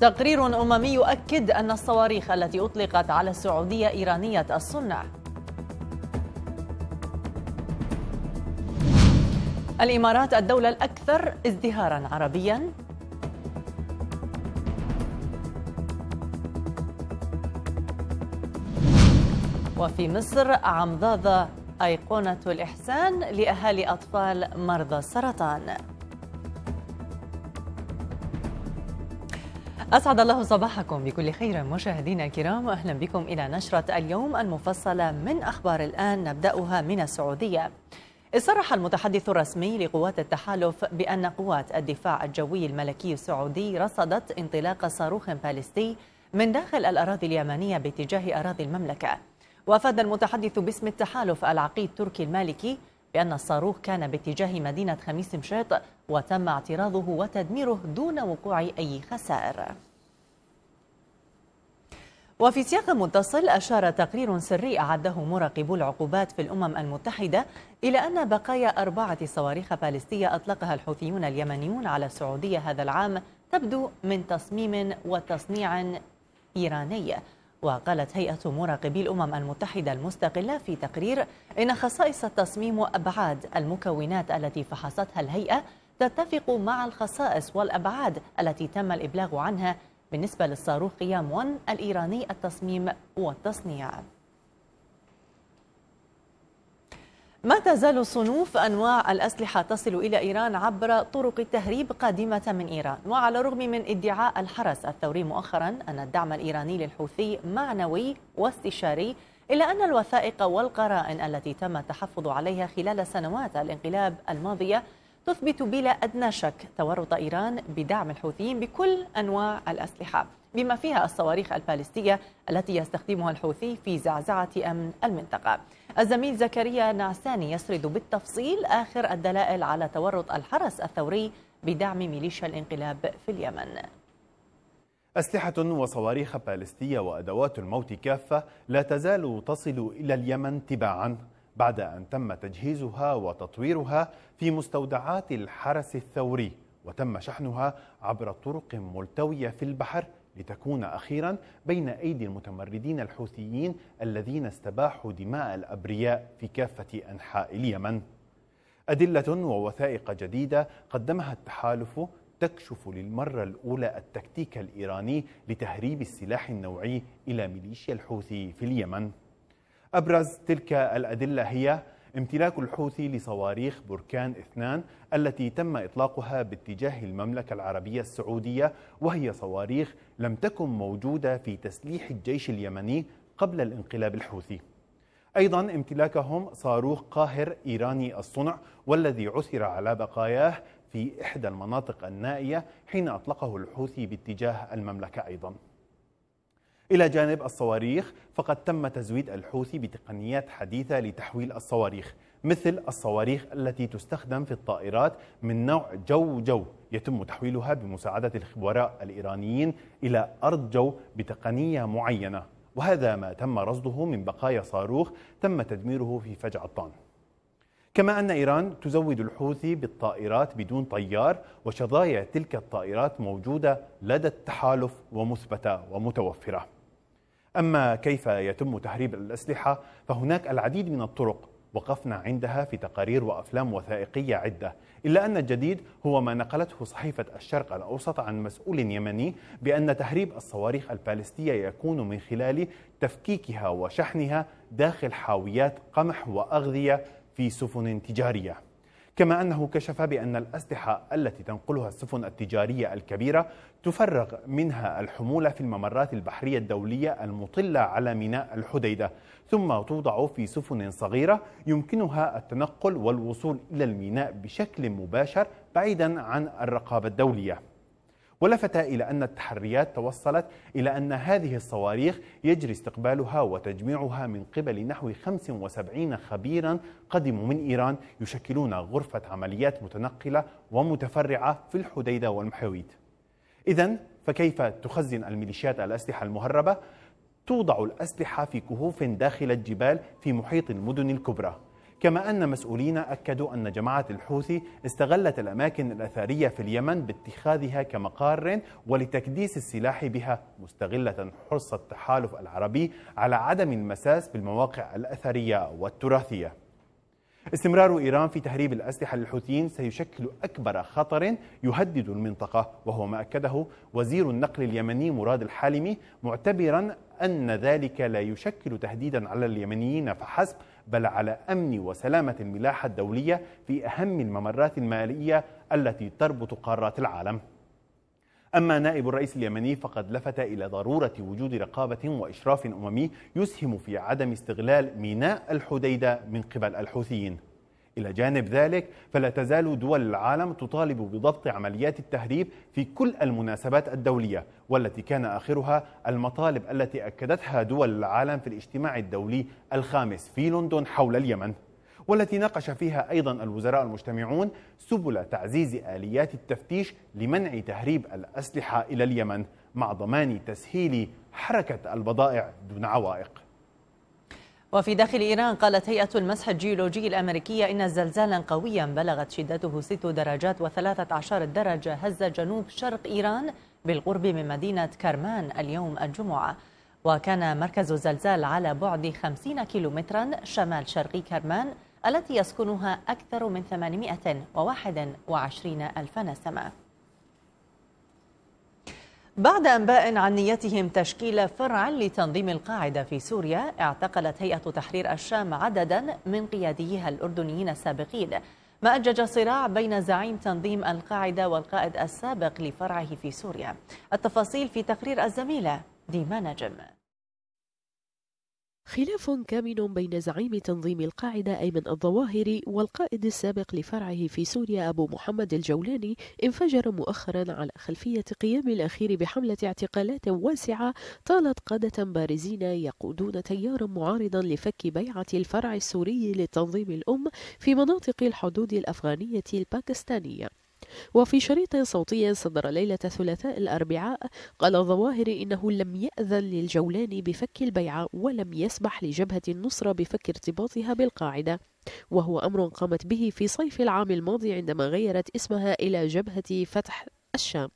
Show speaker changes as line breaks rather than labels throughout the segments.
تقرير أممي يؤكد أن الصواريخ التي أطلقت على السعودية إيرانية الصنع الإمارات الدولة الأكثر ازدهاراً عربياً وفي مصر عمضاضة أيقونة الإحسان لأهالي أطفال مرضى السرطان أسعد الله صباحكم بكل خير مشاهدينا الكرام أهلا بكم إلى نشرة اليوم المفصلة من أخبار الآن نبدأها من السعودية صرح المتحدث الرسمي لقوات التحالف بأن قوات الدفاع الجوي الملكي السعودي رصدت انطلاق صاروخ باليستي من داخل الأراضي اليمنية باتجاه أراضي المملكة وأفاد المتحدث باسم التحالف العقيد تركي المالكي بأن الصاروخ كان باتجاه مدينة خميس مشيط وتم اعتراضه وتدميره دون وقوع أي خسائر وفي سياق متصل أشار تقرير سري أعده مراقبو العقوبات في الأمم المتحدة إلى أن بقايا أربعة صواريخ باليستية أطلقها الحوثيون اليمنيون على السعودية هذا العام تبدو من تصميم وتصنيع إيراني وقالت هيئة مراقبي الأمم المتحدة المستقلة في تقرير إن خصائص التصميم وأبعاد المكونات التي فحصتها الهيئة تتفق مع الخصائص والأبعاد التي تم الإبلاغ عنها بالنسبة للصاروخ قيام 1 الإيراني التصميم والتصنيع ما تزال صنوف أنواع الأسلحة تصل إلى إيران عبر طرق التهريب قادمة من إيران وعلى الرغم من ادعاء الحرس الثوري مؤخرا أن الدعم الإيراني للحوثي معنوي واستشاري إلا أن الوثائق والقرائن التي تم التحفظ عليها خلال سنوات الانقلاب الماضية تثبت بلا أدنى شك تورط إيران بدعم الحوثيين بكل أنواع الأسلحة بما فيها الصواريخ البالستية التي يستخدمها الحوثي في زعزعة أمن المنطقة الزميل زكريا نعساني يسرد بالتفصيل آخر الدلائل على تورط الحرس الثوري بدعم ميليشيا الانقلاب في اليمن
أسلحة وصواريخ بالستية وأدوات الموت كافة لا تزال تصل إلى اليمن تباعا بعد أن تم تجهيزها وتطويرها في مستودعات الحرس الثوري وتم شحنها عبر طرق ملتوية في البحر لتكون أخيرا بين أيدي المتمردين الحوثيين الذين استباحوا دماء الأبرياء في كافة أنحاء اليمن أدلة ووثائق جديدة قدمها التحالف تكشف للمرة الأولى التكتيك الإيراني لتهريب السلاح النوعي إلى ميليشيا الحوثي في اليمن أبرز تلك الأدلة هي امتلاك الحوثي لصواريخ بركان اثنان التي تم إطلاقها باتجاه المملكة العربية السعودية وهي صواريخ لم تكن موجودة في تسليح الجيش اليمني قبل الانقلاب الحوثي أيضا امتلاكهم صاروخ قاهر إيراني الصنع والذي عثر على بقاياه في إحدى المناطق النائية حين أطلقه الحوثي باتجاه المملكة أيضاً إلى جانب الصواريخ فقد تم تزويد الحوثي بتقنيات حديثة لتحويل الصواريخ مثل الصواريخ التي تستخدم في الطائرات من نوع جو جو يتم تحويلها بمساعدة الخبراء الإيرانيين إلى أرض جو بتقنية معينة وهذا ما تم رصده من بقايا صاروخ تم تدميره في فجع الطان كما أن إيران تزود الحوثي بالطائرات بدون طيار وشظايا تلك الطائرات موجودة لدى التحالف ومثبتة ومتوفرة أما كيف يتم تهريب الأسلحة فهناك العديد من الطرق وقفنا عندها في تقارير وأفلام وثائقية عدة إلا أن الجديد هو ما نقلته صحيفة الشرق الأوسط عن مسؤول يمني بأن تهريب الصواريخ البالستية يكون من خلال تفكيكها وشحنها داخل حاويات قمح وأغذية في سفن تجاريه كما أنه كشف بأن الأسلحة التي تنقلها السفن التجارية الكبيرة تفرغ منها الحمولة في الممرات البحرية الدولية المطلة على ميناء الحديدة ثم توضع في سفن صغيرة يمكنها التنقل والوصول إلى الميناء بشكل مباشر بعيدا عن الرقابة الدولية ولفت إلى أن التحريات توصلت إلى أن هذه الصواريخ يجري استقبالها وتجميعها من قبل نحو 75 خبيرا قدموا من إيران يشكلون غرفة عمليات متنقلة ومتفرعة في الحديدة والمحاويد إذا فكيف تخزن الميليشيات الأسلحة المهربة؟ توضع الأسلحة في كهوف داخل الجبال في محيط المدن الكبرى كما أن مسؤولين أكدوا أن جماعة الحوثي استغلت الأماكن الأثرية في اليمن باتخاذها كمقار ولتكديس السلاح بها مستغلة حرص التحالف العربي على عدم المساس بالمواقع الأثرية والتراثية استمرار إيران في تهريب الأسلحة للحوثيين سيشكل أكبر خطر يهدد المنطقة وهو ما أكده وزير النقل اليمني مراد الحالمي معتبرا أن ذلك لا يشكل تهديدا على اليمنيين فحسب بل على أمن وسلامة الملاحة الدولية في أهم الممرات المالية التي تربط قارات العالم أما نائب الرئيس اليمني فقد لفت إلى ضرورة وجود رقابة وإشراف أممي يسهم في عدم استغلال ميناء الحديدة من قبل الحوثيين إلى جانب ذلك فلا تزال دول العالم تطالب بضبط عمليات التهريب في كل المناسبات الدولية والتي كان آخرها المطالب التي أكدتها دول العالم في الاجتماع الدولي الخامس في لندن حول اليمن والتي ناقش فيها أيضا الوزراء المجتمعون سبل تعزيز آليات التفتيش لمنع تهريب الأسلحة إلى اليمن مع ضمان تسهيل حركة البضائع دون عوائق
وفي داخل إيران قالت هيئة المسح الجيولوجي الأمريكية إن زلزالا قويا بلغت شدته 6 درجات و13 درجة هز جنوب شرق إيران بالقرب من مدينة كرمان اليوم الجمعة وكان مركز الزلزال على بعد 50 كيلومترا شمال شرقي كرمان التي يسكنها أكثر من 821 ألف نسمة بعد أنباء عن نيتهم تشكيل فرع لتنظيم القاعدة في سوريا اعتقلت هيئة تحرير الشام عددا من قياديها الأردنيين السابقين ما أجج صراع بين زعيم تنظيم القاعدة والقائد السابق لفرعه في سوريا التفاصيل في تقرير الزميلة ديما نجم
خلاف كامن بين زعيم تنظيم القاعدة أيمن الظواهري والقائد السابق لفرعه في سوريا أبو محمد الجولاني انفجر مؤخرا على خلفية قيام الأخير بحملة اعتقالات واسعة طالت قادة بارزين يقودون تيارا معارضا لفك بيعة الفرع السوري لتنظيم الأم في مناطق الحدود الأفغانية الباكستانية وفي شريط صوتي صدر ليلة ثلاثاء الأربعاء قال الظواهر إنه لم يأذن للجولان بفك البيعة ولم يسمح لجبهة النصرة بفك ارتباطها بالقاعدة وهو أمر قامت به في صيف العام الماضي عندما غيرت اسمها إلى جبهة فتح الشام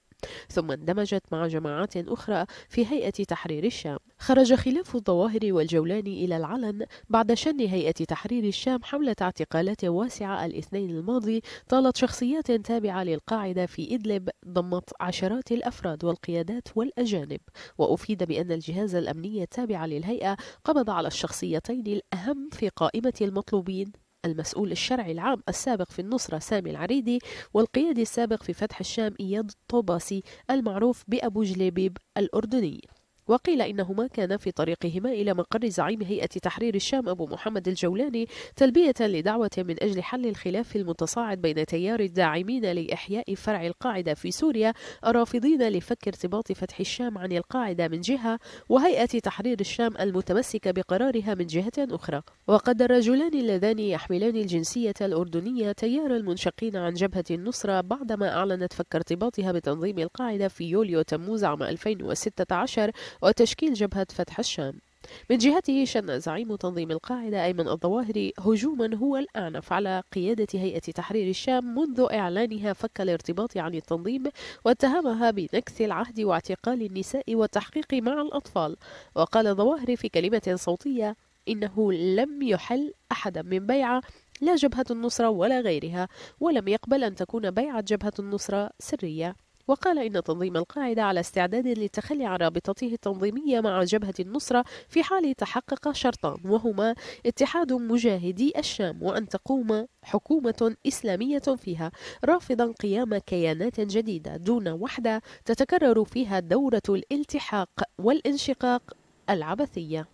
ثم اندمجت مع جماعات أخرى في هيئة تحرير الشام خرج خلاف الظواهر والجولاني إلى العلن بعد شن هيئة تحرير الشام حملة اعتقالات واسعة الاثنين الماضي طالت شخصيات تابعة للقاعدة في إدلب ضمت عشرات الأفراد والقيادات والأجانب وأفيد بأن الجهاز الأمني التابع للهيئة قبض على الشخصيتين الأهم في قائمة المطلوبين المسؤول الشرعي العام السابق في النصرة سامي العريدي والقيادي السابق في فتح الشام إياد الطوباسي المعروف بأبو جليبيب الأردني وقيل إنهما كانا في طريقهما إلى مقر زعيم هيئة تحرير الشام أبو محمد الجولاني تلبية لدعوة من أجل حل الخلاف المتصاعد بين تيار الداعمين لإحياء فرع القاعدة في سوريا الرافضين لفك ارتباط فتح الشام عن القاعدة من جهة وهيئة تحرير الشام المتمسكة بقرارها من جهة أخرى وقد الرجلان اللذان يحملان الجنسية الأردنية تيار المنشقين عن جبهة النصرة بعدما أعلنت فك ارتباطها بتنظيم القاعدة في يوليو تموز عام 2016 وتشكيل جبهة فتح الشام من جهته شن زعيم تنظيم القاعدة أيمن الظواهري هجوما هو الأعنف على قيادة هيئة تحرير الشام منذ إعلانها فك الارتباط عن التنظيم واتهمها بنكث العهد واعتقال النساء والتحقيق مع الأطفال وقال الظواهري في كلمة صوتية إنه لم يحل أحدا من بيعة لا جبهة النصرة ولا غيرها ولم يقبل أن تكون بيعة جبهة النصرة سرية وقال إن تنظيم القاعدة على استعداد للتخلي عن رابطته التنظيمية مع جبهة النصرة في حال تحقق شرطان وهما اتحاد مجاهدي الشام وأن تقوم حكومة إسلامية فيها رافضا قيام كيانات جديدة دون وحدة تتكرر فيها دورة الالتحاق والانشقاق العبثية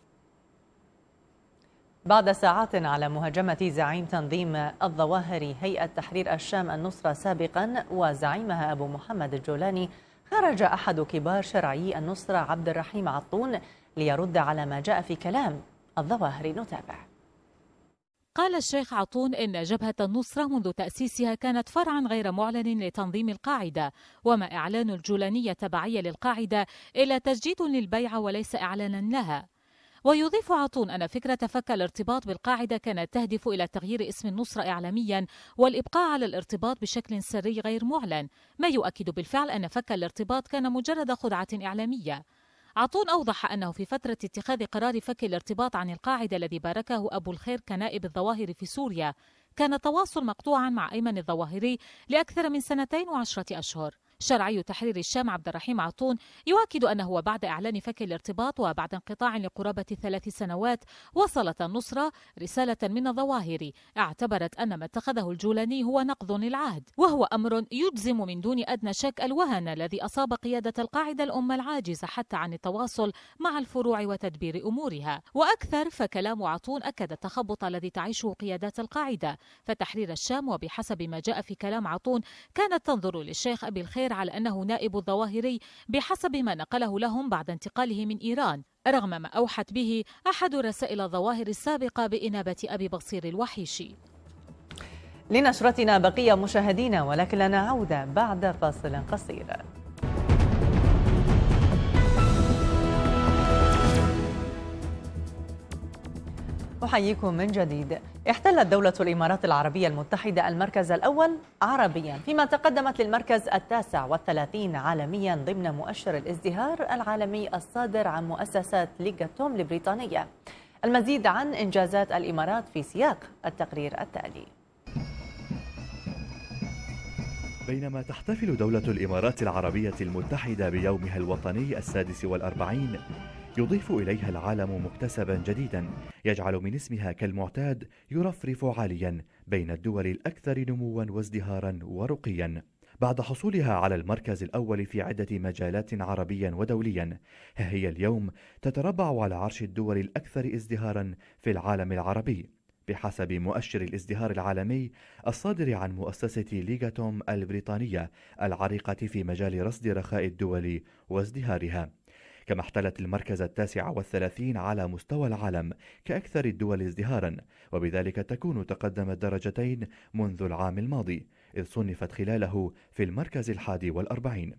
بعد ساعات على مهاجمة زعيم تنظيم الظواهر هيئة تحرير الشام النصرة سابقا وزعيمها أبو محمد الجولاني خرج أحد كبار شرعي النصرة عبد الرحيم عطون ليرد على ما جاء في كلام الظواهر نتابع
قال الشيخ عطون إن جبهة النصرة منذ تأسيسها كانت فرعا غير معلن لتنظيم القاعدة وما إعلان الجولانية تبعية للقاعدة إلا تجديد للبيع وليس إعلانا لها ويضيف عطون أن فكرة فك الارتباط بالقاعدة كانت تهدف إلى تغيير اسم النصرة إعلاميا والإبقاء على الارتباط بشكل سري غير معلن ما يؤكد بالفعل أن فك الارتباط كان مجرد خدعة إعلامية عطون أوضح أنه في فترة اتخاذ قرار فك الارتباط عن القاعدة الذي باركه أبو الخير كنائب الظواهر في سوريا كان التواصل مقطوعا مع أيمن الظواهري لأكثر من سنتين وعشرة أشهر شرعي تحرير الشام عبد الرحيم عطون يؤكد أنه بعد إعلان فك الارتباط وبعد انقطاع لقرابة ثلاث سنوات وصلت النصرة رسالة من الظواهر اعتبرت أن ما اتخذه الجولاني هو نقض للعهد وهو أمر يجزم من دون أدنى شك الوهن الذي أصاب قيادة القاعدة الأمة العاجزة حتى عن التواصل مع الفروع وتدبير أمورها وأكثر فكلام عطون أكد التخبط الذي تعيشه قيادات القاعدة فتحرير الشام وبحسب ما جاء في كلام عطون كانت تنظر للشيخ أبي الخير الجزائر على أنه نائب الظواهري بحسب ما نقله لهم بعد انتقاله من إيران رغم ما أوحت به أحد رسائل الظواهر السابقة بإنابة أبي بصير الوحيشي
لنشرتنا بقية مشاهدينا ولكن لنا عودة بعد فاصل قصير أحييكم من جديد احتلت دولة الإمارات العربية المتحدة المركز الأول عربيا فيما تقدمت للمركز التاسع والثلاثين عالميا ضمن مؤشر الازدهار العالمي الصادر عن مؤسسة ليغاتوم البريطانية المزيد عن إنجازات الإمارات في سياق التقرير التالي
بينما تحتفل دولة الإمارات العربية المتحدة بيومها الوطني السادس والأربعين يضيف إليها العالم مكتسبا جديدا يجعل من اسمها كالمعتاد يرفرف عاليا بين الدول الأكثر نموا وازدهارا ورقيا بعد حصولها على المركز الأول في عدة مجالات عربيا ودوليا ها هي اليوم تتربع على عرش الدول الأكثر ازدهارا في العالم العربي بحسب مؤشر الازدهار العالمي الصادر عن مؤسسة ليغاتوم البريطانية العريقة في مجال رصد رخاء الدول وازدهارها كما احتلت المركز التاسع والثلاثين على مستوى العالم كأكثر الدول ازدهارا وبذلك تكون تقدمت درجتين منذ العام الماضي إذ صنفت خلاله في المركز الحادي والأربعين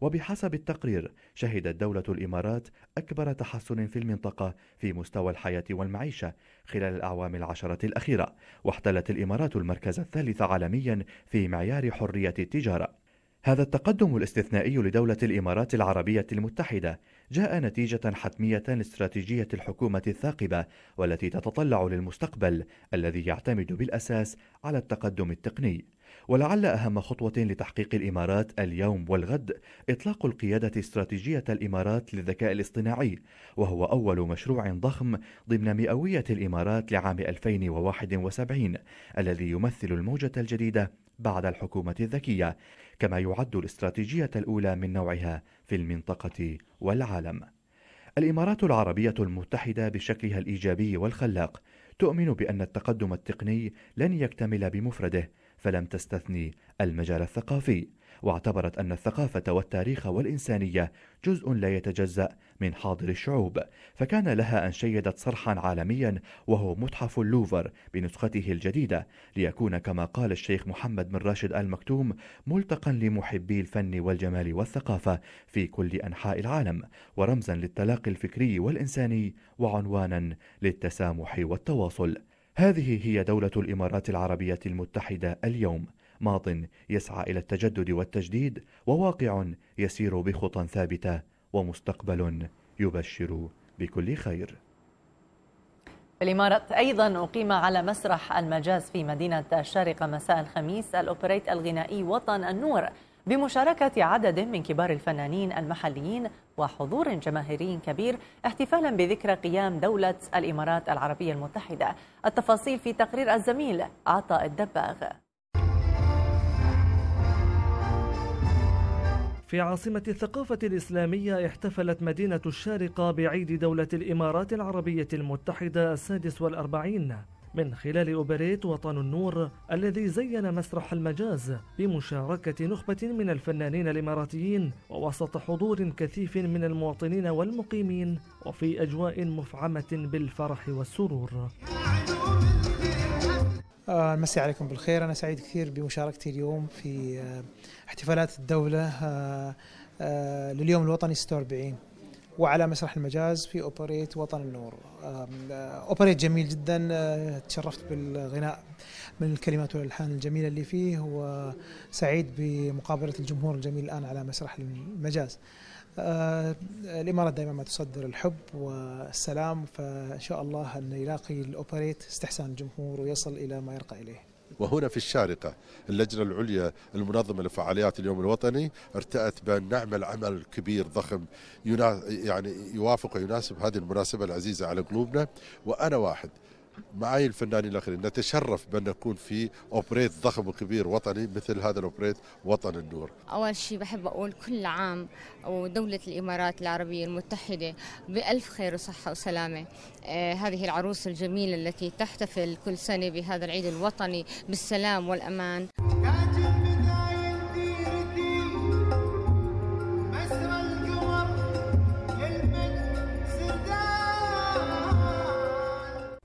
وبحسب التقرير شهدت دولة الإمارات أكبر تحسن في المنطقة في مستوى الحياة والمعيشة خلال الأعوام العشرة الأخيرة واحتلت الإمارات المركز الثالث عالميا في معيار حرية التجارة هذا التقدم الاستثنائي لدولة الإمارات العربية المتحدة جاء نتيجة حتمية لاستراتيجية الحكومة الثاقبة والتي تتطلع للمستقبل الذي يعتمد بالأساس على التقدم التقني ولعل أهم خطوة لتحقيق الإمارات اليوم والغد إطلاق القيادة استراتيجية الإمارات للذكاء الاصطناعي وهو أول مشروع ضخم ضمن مئوية الإمارات لعام 2071 الذي يمثل الموجة الجديدة بعد الحكومة الذكية كما يعد الاستراتيجية الأولى من نوعها في المنطقة والعالم الإمارات العربية المتحدة بشكلها الإيجابي والخلاق تؤمن بأن التقدم التقني لن يكتمل بمفرده فلم تستثني المجال الثقافي واعتبرت أن الثقافة والتاريخ والإنسانية جزء لا يتجزأ من حاضر الشعوب فكان لها أن شيدت صرحا عالميا وهو متحف اللوفر بنسخته الجديدة ليكون كما قال الشيخ محمد بن راشد آل مكتوم ملتقا لمحبي الفن والجمال والثقافة في كل أنحاء العالم ورمزا للتلاقي الفكري والإنساني وعنوانا للتسامح والتواصل هذه هي دولة الإمارات العربية المتحدة اليوم ماض يسعى إلى التجدد والتجديد وواقع يسير بخطى ثابتة ومستقبل يبشر بكل خير
الإمارات أيضا أقيم على مسرح المجاز في مدينة الشارقة مساء الخميس الأوبريت الغنائي وطن النور بمشاركة عدد من كبار الفنانين المحليين وحضور جماهيري كبير احتفالا بذكرى قيام دولة الإمارات العربية المتحدة التفاصيل في تقرير الزميل عطاء الدباغ
في عاصمة الثقافة الإسلامية احتفلت مدينة الشارقة بعيد دولة الإمارات العربية المتحدة السادس والأربعين من خلال أوبريت وطن النور الذي زين مسرح المجاز بمشاركة نخبة من الفنانين الإماراتيين ووسط حضور كثيف من المواطنين والمقيمين وفي أجواء مفعمة بالفرح والسرور آه، مسي عليكم بالخير أنا سعيد كثير بمشاركتي اليوم في آه، احتفالات الدولة آه، لليوم الوطني 46 وعلى مسرح المجاز في أوبريت وطن النور أوبريت جميل جدا تشرفت بالغناء من الكلمات والألحان الجميلة اللي فيه وسعيد بمقابلة الجمهور الجميل الآن على مسرح المجاز آه، الامارات دائما ما تصدر الحب والسلام فان شاء الله ان يلاقي الاوبريت استحسان الجمهور ويصل الى ما يرقى اليه.
وهنا في الشارقة اللجنة العليا المنظمة لفعاليات اليوم الوطني ارتأت بأن نعمل عمل كبير ضخم يعني يوافق ويناسب هذه المناسبة العزيزة على قلوبنا وأنا واحد معاي الفنانين الاخرين نتشرف بان نكون في اوبريت ضخم وكبير وطني مثل هذا الاوبريت وطن النور
اول شيء بحب اقول كل عام ودوله الامارات العربيه المتحده بالف خير وصحه وسلامه آه هذه العروس الجميله التي تحتفل كل سنه بهذا العيد الوطني بالسلام والامان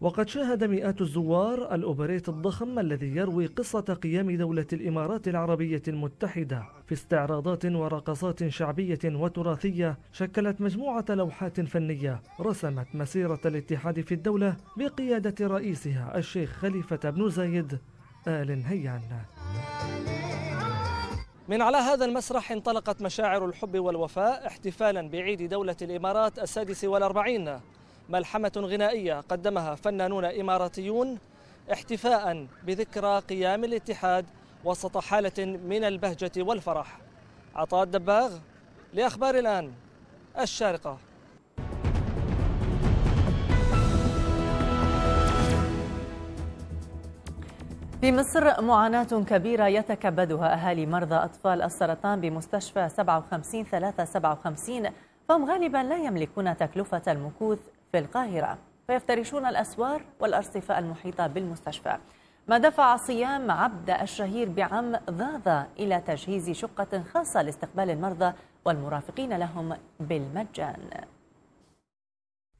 وقد شاهد مئات الزوار الأوبريت الضخم الذي يروي قصة قيام دولة الإمارات العربية المتحدة في استعراضات ورقصات شعبية وتراثية شكلت مجموعة لوحات فنية رسمت مسيرة الاتحاد في الدولة بقيادة رئيسها الشيخ خليفة بن زايد آل هيان من على هذا المسرح انطلقت مشاعر الحب والوفاء احتفالا بعيد دولة الإمارات السادس والأربعين ملحمة غنائية قدمها فنانون إماراتيون احتفاء بذكرى قيام الاتحاد وسط حالة من البهجة والفرح عطاء الدباغ لأخبار الآن الشارقة
في مصر معاناة كبيرة يتكبدها أهالي مرضى أطفال السرطان بمستشفى 57 357 فهم غالبا لا يملكون تكلفة المكوث بالقاهرة فيفترشون الأسوار والأرصفة المحيطة بالمستشفى ما دفع صيام عبد الشهير بعم ظاظا إلى تجهيز شقة خاصة لاستقبال المرضى والمرافقين لهم بالمجان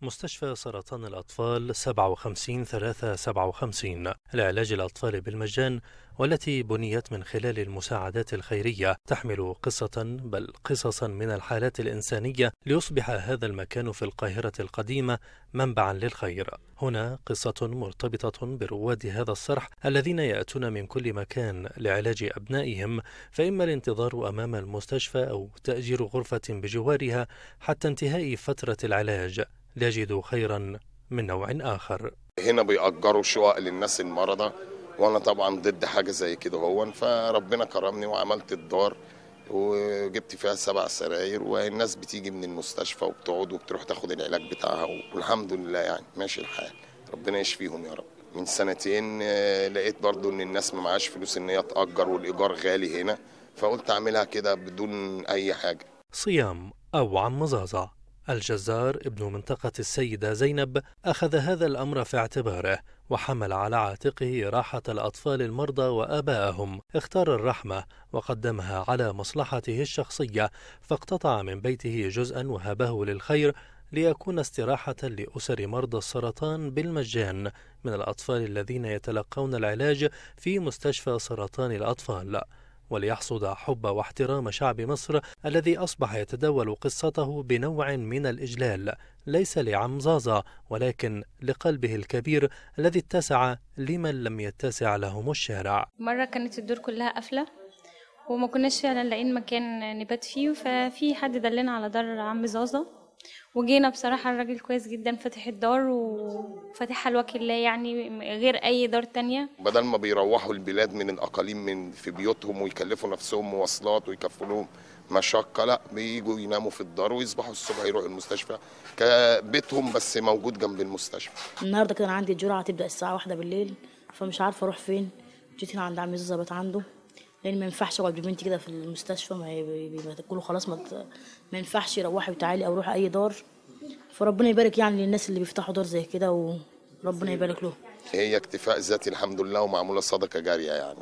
مستشفى سرطان الأطفال 57 357 لعلاج الأطفال بالمجان والتي بنيت من خلال المساعدات الخيرية تحمل قصة بل قصصا من الحالات الإنسانية ليصبح هذا المكان في القاهرة القديمة منبعا للخير هنا قصة مرتبطة برواد هذا الصرح الذين يأتون من كل مكان لعلاج أبنائهم فإما الانتظار أمام المستشفى أو تأجير غرفة بجوارها حتى انتهاء فترة العلاج ليجدوا خيرا من نوع آخر
هنا بيأجروا شقق للناس المرضى وأنا طبعا ضد حاجة زي كده هو فربنا كرمني وعملت الدار وجبت فيها سبع سراير والناس بتيجي من المستشفى وبتقعد وبتروح تاخد العلاج بتاعها والحمد لله يعني ماشي الحال ربنا يشفيهم يا رب من سنتين آه، لقيت برضو ان الناس ما معهاش فلوس ان هي تأجر والايجار غالي هنا فقلت اعملها كده بدون اي حاجه
صيام او عم زازا الجزار ابن منطقة السيدة زينب أخذ هذا الأمر في اعتباره وحمل على عاتقه راحة الأطفال المرضى وآبائهم اختار الرحمة وقدمها على مصلحته الشخصية فاقتطع من بيته جزءا وهبه للخير ليكون استراحة لأسر مرضى السرطان بالمجان من الأطفال الذين يتلقون العلاج في مستشفى سرطان الأطفال وليحصد حب واحترام شعب مصر الذي أصبح يتداول قصته بنوع من الإجلال ليس لعمزازة ولكن لقلبه الكبير الذي اتسع لمن لم يتسع لهم الشارع
مرة كانت الدور كلها قافلة وما كناش فعلا لاقيين مكان نبات فيه ففي حد دلنا على دار عم زازا وجينا بصراحة الراجل كويس جدا فاتح الدار وفاتحها الوكيل الله يعني غير أي دار تانية
بدل ما بيروحوا البلاد من الأقاليم من في بيوتهم ويكلفوا نفسهم مواصلات ويكفوا لهم مشقة لا بييجوا يناموا في الدار ويصبحوا الصبح يروحوا المستشفى كبيتهم بس موجود جنب المستشفى
النهاردة كان عندي الجرعة تبدأ الساعة واحدة بالليل فمش عارفة أروح فين جيت هنا عند عمي الزبط عنده لان ما ينفعش اقعد ببنتي كده في المستشفى ما تقولوا خلاص ما ما ينفعش روحي وتعالي او روحي اي دار فربنا يبارك يعني للناس اللي بيفتحوا دار زي كده وربنا يبارك لهم
هي اكتفاء ذاتي الحمد لله ومعموله صدقه جاريه يعني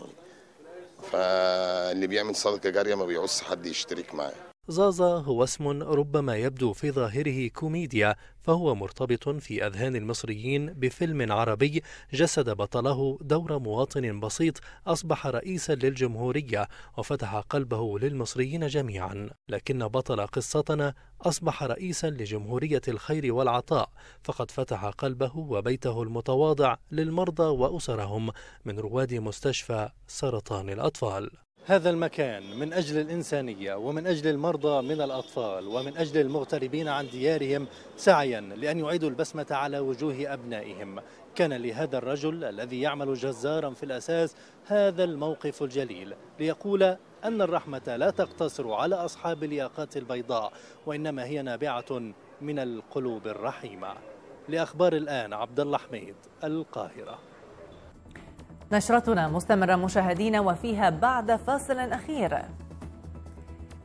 فاللي بيعمل صدقه جاريه ما بيعوز حد يشترك معاه
زازا هو اسم ربما يبدو في ظاهره كوميديا فهو مرتبط في أذهان المصريين بفيلم عربي جسد بطله دور مواطن بسيط أصبح رئيسا للجمهورية وفتح قلبه للمصريين جميعا لكن بطل قصتنا أصبح رئيسا لجمهورية الخير والعطاء فقد فتح قلبه وبيته المتواضع للمرضى وأسرهم من رواد مستشفى سرطان الأطفال هذا المكان من أجل الإنسانية ومن أجل المرضى من الأطفال ومن أجل المغتربين عن ديارهم سعيا لأن يعيدوا البسمة على وجوه أبنائهم كان لهذا الرجل الذي يعمل جزارا في الأساس هذا الموقف الجليل ليقول أن الرحمة لا تقتصر على أصحاب الياقات البيضاء وإنما هي نابعة من القلوب الرحيمة لأخبار الآن عبد الله حميد القاهرة
نشرتنا مستمرة مشاهدينا وفيها بعد فاصل أخير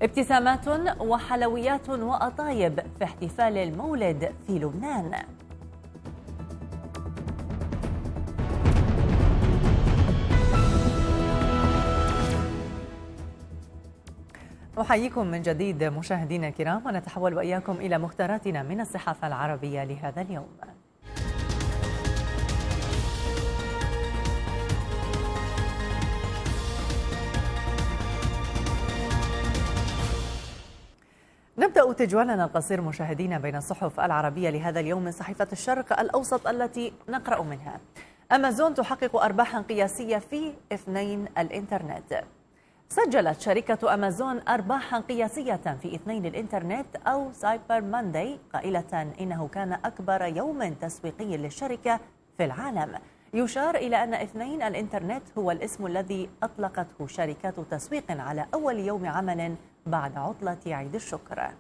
ابتسامات وحلويات وأطايب في احتفال المولد في لبنان أحييكم من جديد مشاهدينا الكرام ونتحول وإياكم إلى مختاراتنا من الصحافة العربية لهذا اليوم نبدأ تجوالنا القصير مشاهدينا بين الصحف العربية لهذا اليوم من صحيفة الشرق الأوسط التي نقرأ منها أمازون تحقق أرباحا قياسية في اثنين الإنترنت سجلت شركة أمازون أرباحا قياسية في اثنين الإنترنت أو سايبر ماندي قائلة إنه كان أكبر يوم تسويقي للشركة في العالم يشار إلى أن اثنين الإنترنت هو الاسم الذي أطلقته شركات تسويق على أول يوم عمل بعد عطلة عيد الشكر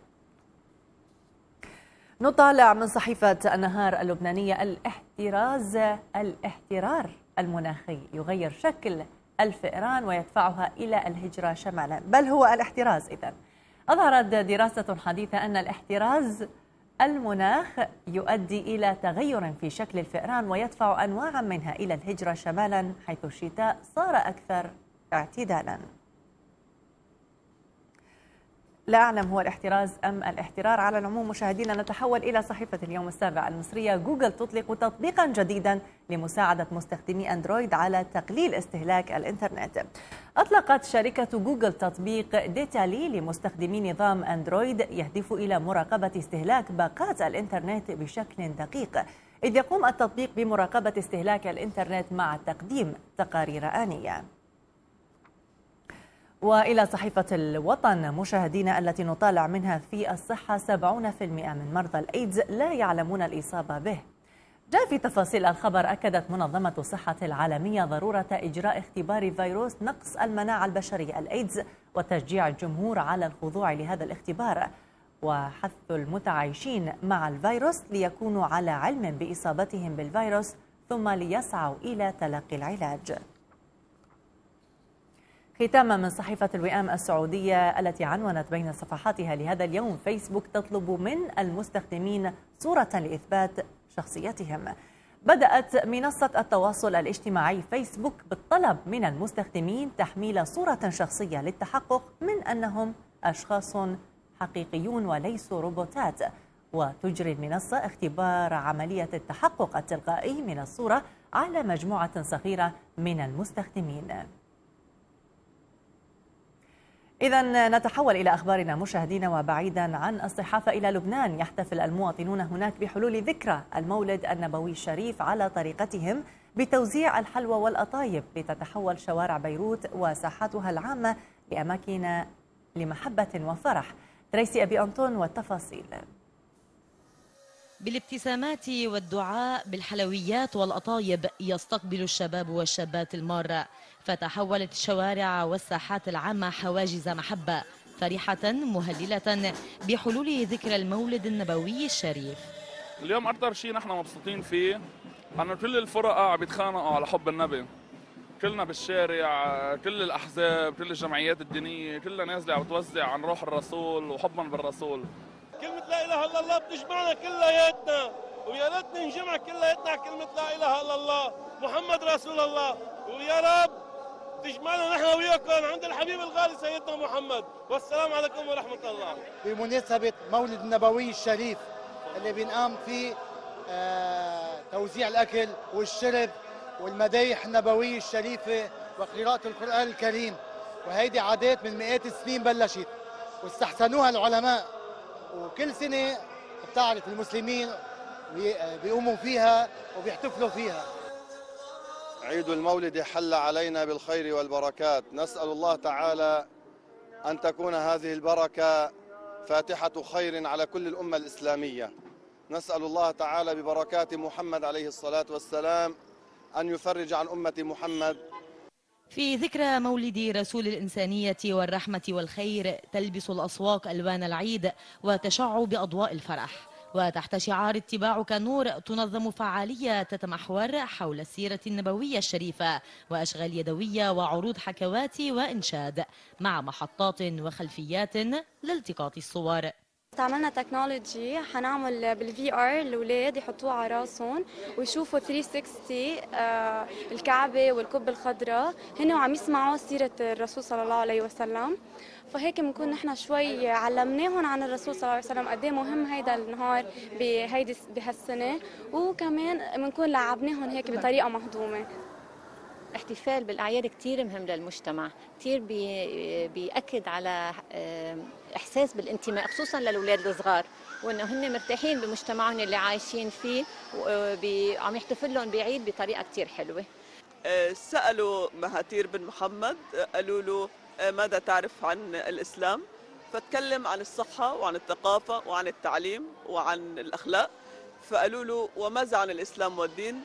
نطالع من صحيفة النهار اللبنانية الاحتراز الاحترار المناخي يغير شكل الفئران ويدفعها إلى الهجرة شمالا بل هو الاحتراز إذا أظهرت دراسة حديثة أن الاحتراز المناخ يؤدي إلى تغير في شكل الفئران ويدفع أنواعا منها إلى الهجرة شمالا حيث الشتاء صار أكثر اعتدالا لا أعلم هو الاحتراز أم الاحترار على العموم مشاهدينا نتحول إلى صحيفة اليوم السابع المصرية جوجل تطلق تطبيقا جديدا لمساعدة مستخدمي أندرويد على تقليل استهلاك الإنترنت أطلقت شركة جوجل تطبيق ديتالي لمستخدمي نظام أندرويد يهدف إلى مراقبة استهلاك باقات الإنترنت بشكل دقيق إذ يقوم التطبيق بمراقبة استهلاك الإنترنت مع تقديم تقارير آنية وإلى صحيفة الوطن مشاهدينا التي نطالع منها في الصحة 70% من مرضى الإيدز لا يعلمون الإصابة به جاء في تفاصيل الخبر أكدت منظمة الصحة العالمية ضرورة إجراء اختبار فيروس نقص المناعة البشرية الإيدز وتشجيع الجمهور على الخضوع لهذا الاختبار وحث المتعايشين مع الفيروس ليكونوا على علم بإصابتهم بالفيروس ثم ليسعوا إلى تلقي العلاج ختاما من صحيفة الوئام السعودية التي عنونت بين صفحاتها لهذا اليوم فيسبوك تطلب من المستخدمين صورة لإثبات شخصيتهم بدأت منصة التواصل الاجتماعي فيسبوك بالطلب من المستخدمين تحميل صورة شخصية للتحقق من أنهم أشخاص حقيقيون وليسوا روبوتات وتجري المنصة اختبار عملية التحقق التلقائي من الصورة على مجموعة صغيرة من المستخدمين إذا نتحول إلى أخبارنا مشاهدينا وبعيدا عن الصحافة إلى لبنان يحتفل المواطنون هناك بحلول ذكرى المولد النبوي الشريف على طريقتهم بتوزيع الحلوى والأطايب لتتحول شوارع بيروت وساحاتها العامة لأماكن لمحبة وفرح تريسي أبي أنطون والتفاصيل
بالابتسامات والدعاء بالحلويات والأطايب يستقبل الشباب والشابات المارة فتحولت الشوارع والساحات العامة حواجز محبة فرحة مهللة بحلول ذكرى المولد النبوي الشريف
اليوم أكثر شيء نحن مبسوطين فيه أنه كل الفرقة عم بيتخانقوا على حب النبي كلنا بالشارع كل الأحزاب كل الجمعيات الدينية كلها نازلة عم توزع عن روح الرسول وحبا بالرسول
كلمة لا إله إلا الله بتجمعنا كلياتنا ويا ريت ننجمع كلياتنا على كلمة لا إله إلا الله محمد رسول الله
ويا رب تجمعنا نحن وياكم عند الحبيب الغالي سيدنا محمد والسلام عليكم ورحمة الله
بمناسبة مولد النبوي الشريف
اللي بنقام فيه
آه توزيع الأكل والشرب والمدايح النبوية الشريفة وقراءة القرآن الكريم وهيدي عادات من مئات السنين بلشت واستحسنوها العلماء وكل سنة بتعرف المسلمين
آه، بيقوموا فيها وبيحتفلوا فيها
عيد المولد حل علينا بالخير والبركات نسأل الله تعالى أن تكون هذه البركة فاتحة خير على كل الأمة الإسلامية نسأل الله تعالى ببركات محمد عليه الصلاة والسلام أن يفرج عن أمة محمد
في ذكرى مولد رسول الإنسانية والرحمة والخير تلبس الأسواق ألوان العيد وتشع بأضواء الفرح وتحت شعار اتباعك نور تنظم فعالية تتمحور حول السيرة النبوية الشريفة وأشغال يدوية وعروض حكوات وإنشاد مع محطات وخلفيات لالتقاط الصور
استعملنا تكنولوجي حنعمل بالفي ار الاولاد يحطوه على راسهم ويشوفوا 360 آه، الكعبه والقبه الخضراء هن وعم يسمعوا سيره الرسول صلى الله عليه وسلم فهيك بنكون نحن شوي علمناهم عن الرسول صلى الله عليه وسلم قد إيه مهم هيدا النهار بهيدي بهالسنه وكمان بنكون لعبناهم هيك بطريقه مهضومه الاحتفال بالأعياد كثير مهم للمجتمع كثير بي... بيأكد على آه، إحساس بالانتماء خصوصا للأولاد الصغار وإنه هن مرتاحين بمجتمعهم اللي عايشين فيه وعم آه، يحتفل لهم بعيد بطريقة كثير حلوة آه، سألوا مهاتير بن محمد قالوا له ماذا تعرف عن الإسلام فتكلم عن الصحة وعن الثقافة وعن التعليم وعن الأخلاق فقالوا له وماذا عن الإسلام والدين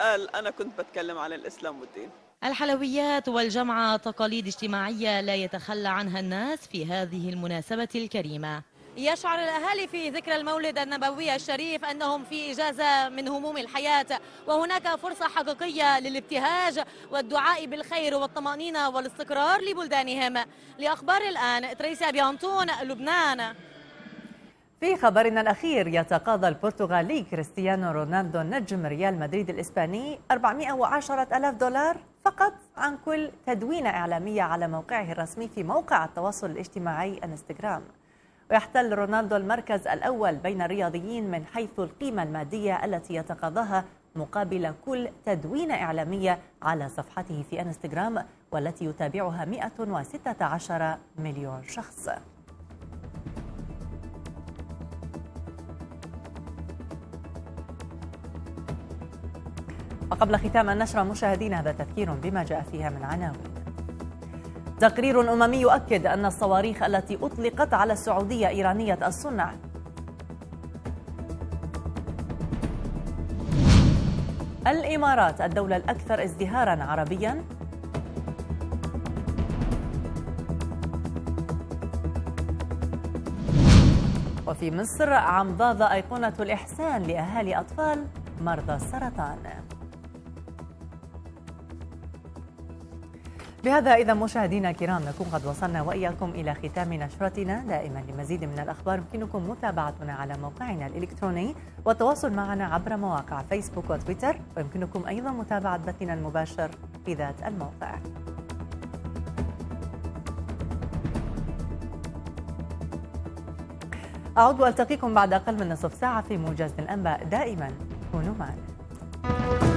قال أنا كنت بتكلم عن الإسلام والدين
الحلويات والجمعة تقاليد اجتماعية لا يتخلى عنها الناس في هذه المناسبة الكريمة يشعر الأهالي في ذكرى المولد النبوي الشريف أنهم في إجازة من هموم الحياة وهناك فرصة حقيقية للابتهاج والدعاء بالخير والطمأنينة والاستقرار لبلدانهم لأخبار الآن تريسيا بيانتون لبنان
في خبرنا الأخير يتقاضى البرتغالي كريستيانو رونالدو نجم ريال مدريد الإسباني 410 الف دولار فقط عن كل تدوينة إعلامية على موقعه الرسمي في موقع التواصل الاجتماعي انستغرام ويحتل رونالدو المركز الأول بين الرياضيين من حيث القيمة المادية التي يتقاضاها مقابل كل تدوينة إعلامية على صفحته في انستغرام والتي يتابعها 116 مليون شخص وقبل ختام النشرة مشاهدينا هذا تذكير بما جاء فيها من عناوين تقرير أممي يؤكد أن الصواريخ التي أطلقت على السعودية إيرانية الصنع الإمارات الدولة الأكثر ازدهاراً عربياً وفي مصر عمضاض أيقونة الإحسان لأهالي أطفال مرضى السرطان بهذا إذا مشاهدينا الكرام نكون قد وصلنا وإياكم إلى ختام نشرتنا دائما لمزيد من الأخبار يمكنكم متابعتنا على موقعنا الإلكتروني والتواصل معنا عبر مواقع فيسبوك وتويتر ويمكنكم أيضا متابعة بثنا المباشر في ذات الموقع أعود وألتقيكم بعد أقل من نصف ساعة في موجز الأنباء دائما كونوا معنا